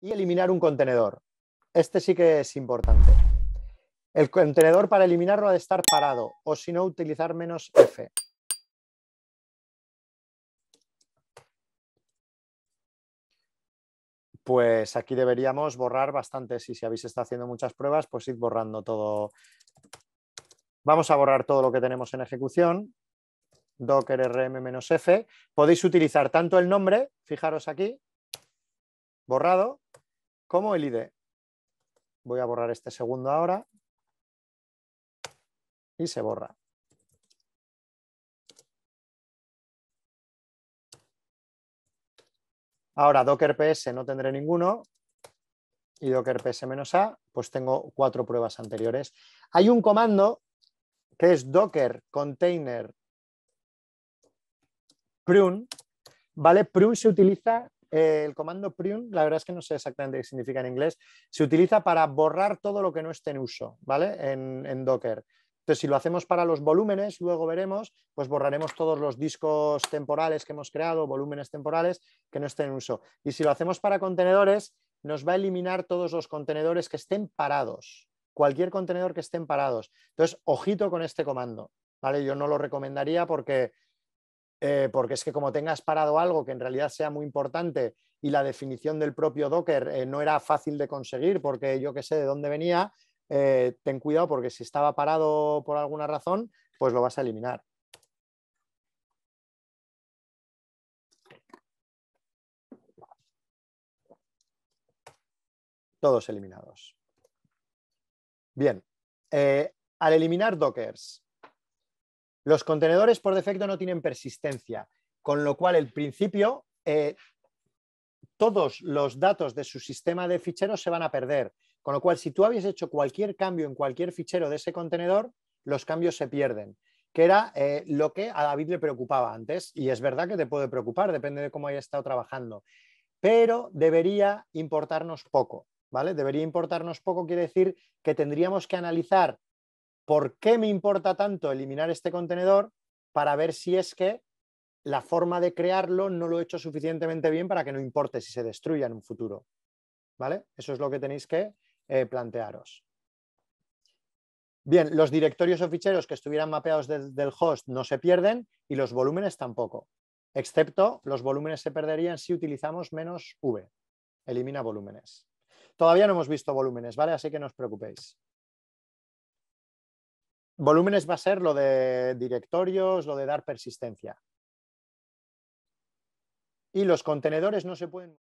y eliminar un contenedor. Este sí que es importante. El contenedor para eliminarlo ha de estar parado o si no utilizar menos F. Pues aquí deberíamos borrar bastante. Si, si habéis estado haciendo muchas pruebas, pues id borrando todo. Vamos a borrar todo lo que tenemos en ejecución. Docker rm-f. Podéis utilizar tanto el nombre, fijaros aquí, borrado, como el ID. Voy a borrar este segundo ahora y se borra. Ahora docker ps no tendré ninguno y docker ps-a, pues tengo cuatro pruebas anteriores. Hay un comando que es docker container prune, ¿vale? Prune se utiliza eh, el comando prune, la verdad es que no sé exactamente qué significa en inglés, se utiliza para borrar todo lo que no esté en uso, ¿vale? En, en Docker. Entonces, si lo hacemos para los volúmenes, luego veremos, pues borraremos todos los discos temporales que hemos creado, volúmenes temporales que no estén en uso. Y si lo hacemos para contenedores, nos va a eliminar todos los contenedores que estén parados, cualquier contenedor que estén parados. Entonces, ojito con este comando, ¿vale? Yo no lo recomendaría porque eh, porque es que como tengas parado algo que en realidad sea muy importante y la definición del propio Docker eh, no era fácil de conseguir porque yo que sé de dónde venía, eh, ten cuidado porque si estaba parado por alguna razón, pues lo vas a eliminar. Todos eliminados. Bien, al eliminar Dockers, los contenedores por defecto no tienen persistencia, con lo cual el principio, eh, todos los datos de su sistema de ficheros se van a perder. Con lo cual, si tú habías hecho cualquier cambio en cualquier fichero de ese contenedor, los cambios se pierden, que era eh, lo que a David le preocupaba antes. Y es verdad que te puede preocupar, depende de cómo haya estado trabajando. Pero debería importarnos poco, ¿vale? Debería importarnos poco quiere decir que tendríamos que analizar ¿por qué me importa tanto eliminar este contenedor para ver si es que la forma de crearlo no lo he hecho suficientemente bien para que no importe si se destruya en un futuro? ¿Vale? Eso es lo que tenéis que eh, plantearos. Bien, los directorios o ficheros que estuvieran mapeados del host no se pierden y los volúmenes tampoco, excepto los volúmenes se perderían si utilizamos menos V. Elimina volúmenes. Todavía no hemos visto volúmenes, ¿vale? Así que no os preocupéis. Volúmenes va a ser lo de directorios, lo de dar persistencia. Y los contenedores no se pueden...